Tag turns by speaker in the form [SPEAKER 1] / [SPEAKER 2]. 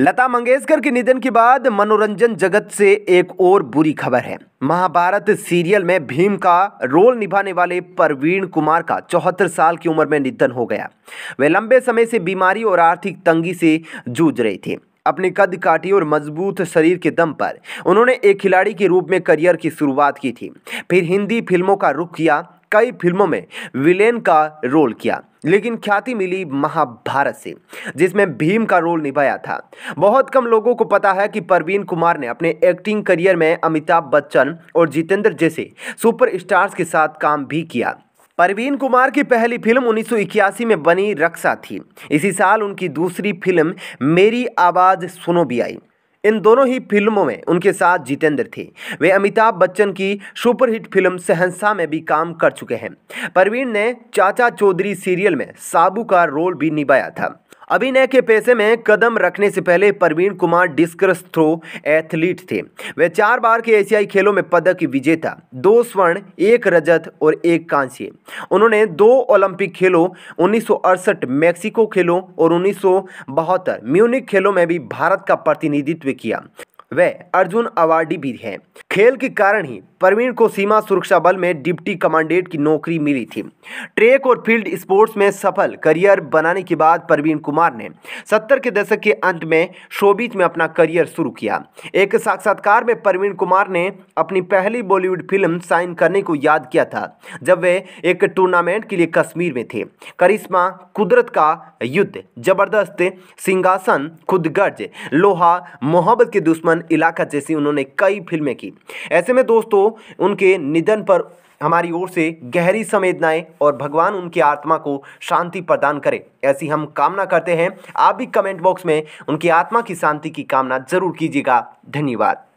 [SPEAKER 1] लता मंगेशकर के निधन के बाद मनोरंजन जगत से एक और बुरी खबर है महाभारत सीरियल में भीम का रोल निभाने वाले परवीन कुमार का चौहत्तर साल की उम्र में निधन हो गया वे लंबे समय से बीमारी और आर्थिक तंगी से जूझ रहे थे अपने कद काटी और मजबूत शरीर के दम पर उन्होंने एक खिलाड़ी के रूप में करियर की शुरुआत की थी फिर हिंदी फिल्मों का रुख किया कई फिल्मों में विलेन का रोल किया लेकिन ख्याति मिली महाभारत से जिसमें भीम का रोल निभाया था बहुत कम लोगों को पता है कि परवीन कुमार ने अपने एक्टिंग करियर में अमिताभ बच्चन और जितेंद्र जैसे सुपरस्टार्स के साथ काम भी किया परवीन कुमार की पहली फिल्म उन्नीस में बनी रक्षा थी इसी साल उनकी दूसरी फिल्म मेरी आवाज़ सुनो भी आई इन दोनों ही फिल्मों में उनके साथ जितेंद्र थे वे अमिताभ बच्चन की सुपरहिट फिल्म सहनसा में भी काम कर चुके हैं परवीन ने चाचा चौधरी सीरियल में साबू का रोल भी निभाया था अभिनय के पैसे में कदम रखने से पहले Praveen Kumar disc throw athlete थे वे चार बार के एशियाई खेलों में पदक विजेता दो स्वर्ण एक रजत और एक कांस्य उन्होंने दो ओलंपिक खेलों उन्नीस मैक्सिको खेलों और उन्नीस म्यूनिक खेलों में भी भारत का प्रतिनिधित्व किया वह अर्जुन अवार्डी भी हैं खेल के कारण ही परवीन को सीमा सुरक्षा बल में डिप्टी कमांडेंट की नौकरी मिली थी ट्रैक और फील्ड स्पोर्ट्स में सफल करियर बनाने के बाद परवीन कुमार ने सत्तर के दशक के अंत में शोबीच में अपना करियर शुरू किया एक साक्षात्कार में परवीन कुमार ने अपनी पहली बॉलीवुड फिल्म साइन करने को याद किया था जब वे एक टूर्नामेंट के लिए कश्मीर में थे करिश्मा कुदरत का युद्ध जबरदस्त सिंहासन खुदगर्ज लोहा मोहब्बत के दुश्मन इलाका जैसी उन्होंने कई फिल्में की ऐसे में दोस्तों उनके निधन पर हमारी ओर से गहरी संवेदनाएं और भगवान उनकी आत्मा को शांति प्रदान करें ऐसी हम कामना करते हैं आप भी कमेंट बॉक्स में उनकी आत्मा की शांति की कामना जरूर कीजिएगा धन्यवाद